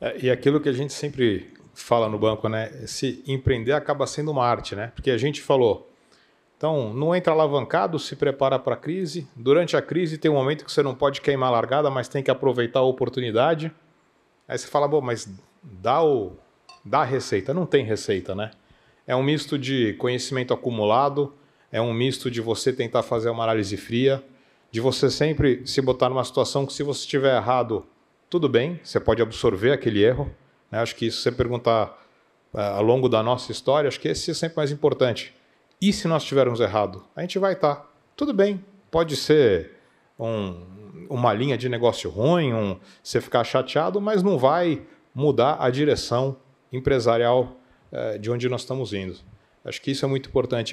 É, e aquilo que a gente sempre fala no banco, né? Se empreender acaba sendo uma arte, né? Porque a gente falou, então não entra alavancado, se prepara para a crise. Durante a crise tem um momento que você não pode queimar a largada, mas tem que aproveitar a oportunidade. Aí você fala, bom, mas dá o dá a receita? Não tem receita, né? É um misto de conhecimento acumulado, é um misto de você tentar fazer uma análise fria, de você sempre se botar numa situação que se você estiver errado tudo bem, você pode absorver aquele erro. Né? Acho que isso, se você perguntar eh, ao longo da nossa história, acho que esse é sempre mais importante. E se nós tivermos errado? A gente vai estar. Tá. Tudo bem, pode ser um, uma linha de negócio ruim, um, você ficar chateado, mas não vai mudar a direção empresarial eh, de onde nós estamos indo. Acho que isso é muito importante.